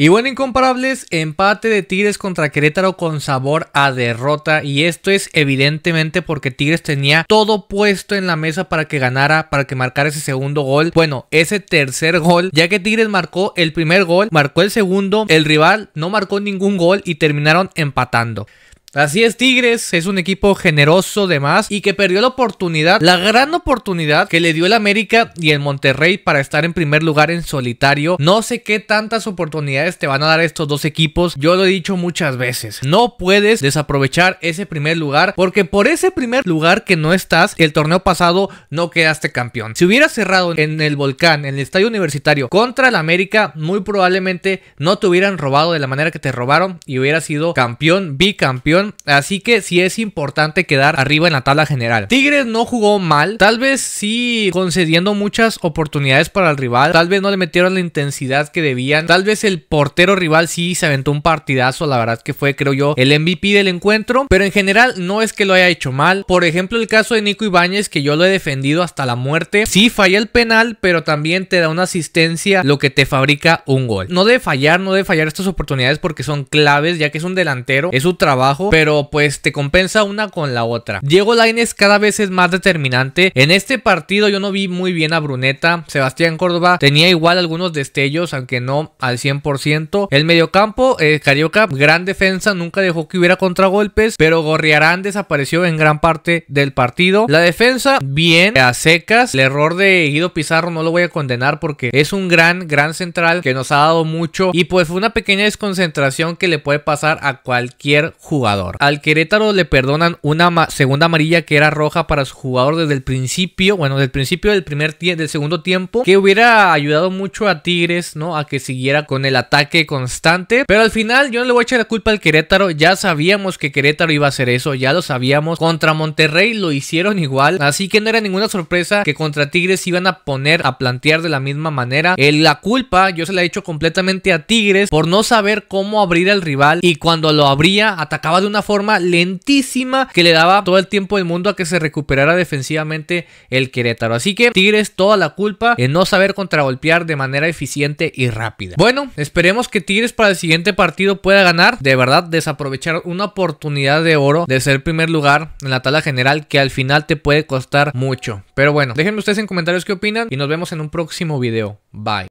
Y bueno, incomparables, empate de Tigres contra Querétaro con sabor a derrota. Y esto es evidentemente porque Tigres tenía todo puesto en la mesa para que ganara, para que marcara ese segundo gol. Bueno, ese tercer gol, ya que Tigres marcó el primer gol, marcó el segundo, el rival no marcó ningún gol y terminaron empatando. Así es, Tigres es un equipo generoso de más y que perdió la oportunidad, la gran oportunidad que le dio el América y el Monterrey para estar en primer lugar en solitario. No sé qué tantas oportunidades te van a dar estos dos equipos, yo lo he dicho muchas veces. No puedes desaprovechar ese primer lugar porque por ese primer lugar que no estás, el torneo pasado no quedaste campeón. Si hubieras cerrado en el Volcán, en el Estadio Universitario contra el América, muy probablemente no te hubieran robado de la manera que te robaron y hubieras sido campeón, bicampeón así que sí es importante quedar arriba en la tabla general. Tigres no jugó mal, tal vez sí concediendo muchas oportunidades para el rival, tal vez no le metieron la intensidad que debían, tal vez el portero rival sí se aventó un partidazo, la verdad que fue creo yo el MVP del encuentro, pero en general no es que lo haya hecho mal. Por ejemplo, el caso de Nico Ibáñez que yo lo he defendido hasta la muerte, sí falla el penal, pero también te da una asistencia, lo que te fabrica un gol. No debe fallar, no debe fallar estas oportunidades porque son claves, ya que es un delantero, es su trabajo pero pues te compensa una con la otra. Diego Laines cada vez es más determinante. En este partido yo no vi muy bien a Bruneta. Sebastián Córdoba tenía igual algunos destellos, aunque no al 100%. El mediocampo, eh, Carioca, gran defensa, nunca dejó que hubiera contragolpes, pero Gorriarán desapareció en gran parte del partido. La defensa, bien, a secas. El error de Guido Pizarro no lo voy a condenar porque es un gran, gran central que nos ha dado mucho y pues fue una pequeña desconcentración que le puede pasar a cualquier jugador. Al Querétaro le perdonan una segunda amarilla que era roja para su jugador desde el principio, bueno, desde el principio del primer del segundo tiempo, que hubiera ayudado mucho a Tigres, ¿no? A que siguiera con el ataque constante, pero al final yo no le voy a echar la culpa al Querétaro, ya sabíamos que Querétaro iba a hacer eso, ya lo sabíamos. Contra Monterrey lo hicieron igual, así que no era ninguna sorpresa que contra Tigres iban a poner a plantear de la misma manera. Eh, la culpa yo se la he hecho completamente a Tigres por no saber cómo abrir al rival y cuando lo abría atacaba de una forma lentísima que le daba todo el tiempo del mundo a que se recuperara defensivamente el Querétaro. Así que Tigres toda la culpa en no saber contragolpear de manera eficiente y rápida. Bueno, esperemos que Tigres para el siguiente partido pueda ganar. De verdad, desaprovechar una oportunidad de oro de ser primer lugar en la tabla general que al final te puede costar mucho. Pero bueno, déjenme ustedes en comentarios qué opinan y nos vemos en un próximo video. Bye.